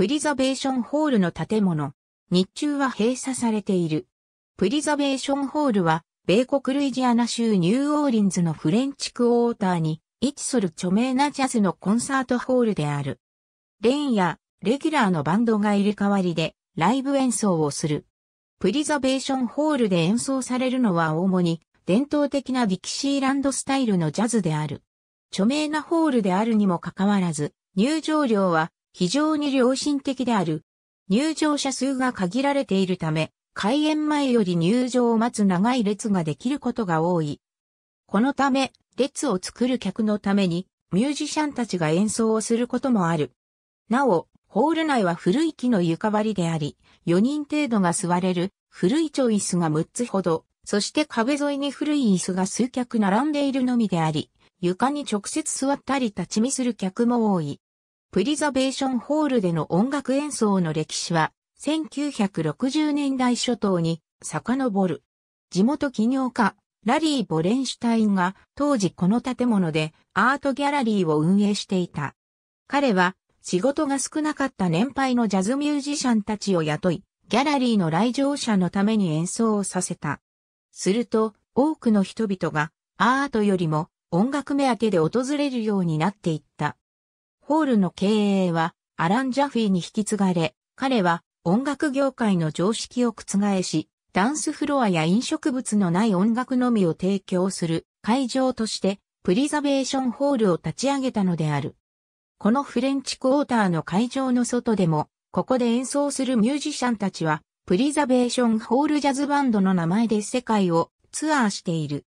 プリザベーションホールの建物。日中は閉鎖されている。プリザベーションホールは、米国ルイジアナ州ニューオーリンズのフレンチクォーターに位置する著名なジャズのコンサートホールである。レンやレギュラーのバンドが入れ替わりでライブ演奏をする。プリザベーションホールで演奏されるのは主に伝統的なディキシーランドスタイルのジャズである。著名なホールであるにもかかわらず、入場料は非常に良心的である。入場者数が限られているため、開園前より入場を待つ長い列ができることが多い。このため、列を作る客のために、ミュージシャンたちが演奏をすることもある。なお、ホール内は古い木の床張りであり、4人程度が座れる古いチョイスが6つほど、そして壁沿いに古い椅子が数脚並んでいるのみであり、床に直接座ったり立ち見する客も多い。プリザベーションホールでの音楽演奏の歴史は、1960年代初頭に遡る。地元企業家、ラリー・ボレンシュタインが当時この建物でアートギャラリーを運営していた。彼は仕事が少なかった年配のジャズミュージシャンたちを雇い、ギャラリーの来場者のために演奏をさせた。すると、多くの人々がアートよりも音楽目当てで訪れるようになっていった。ホールの経営はアラン・ジャフィーに引き継がれ、彼は音楽業界の常識を覆し、ダンスフロアや飲食物のない音楽のみを提供する会場としてプリザベーションホールを立ち上げたのである。このフレンチクォーターの会場の外でも、ここで演奏するミュージシャンたちは、プリザベーションホールジャズバンドの名前で世界をツアーしている。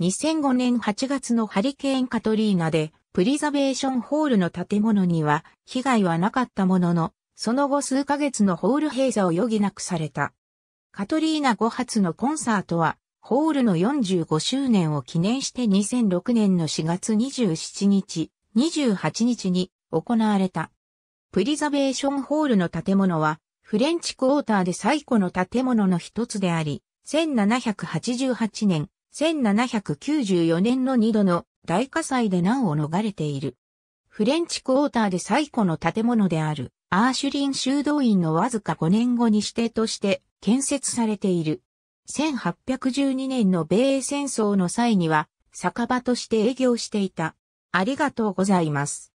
2005年8月のハリケーンカトリーナでプリザベーションホールの建物には被害はなかったものの、その後数ヶ月のホール閉鎖を余儀なくされた。カトリーナ5発のコンサートは、ホールの45周年を記念して2006年の4月27日、28日に行われた。プリザベーションホールの建物は、フレンチクォーターで最古の建物の一つであり、1788年、1794年の2度の大火災で難を逃れている。フレンチクォーターで最古の建物であるアーシュリン修道院のわずか5年後に指定として建設されている。1812年の米英戦争の際には酒場として営業していた。ありがとうございます。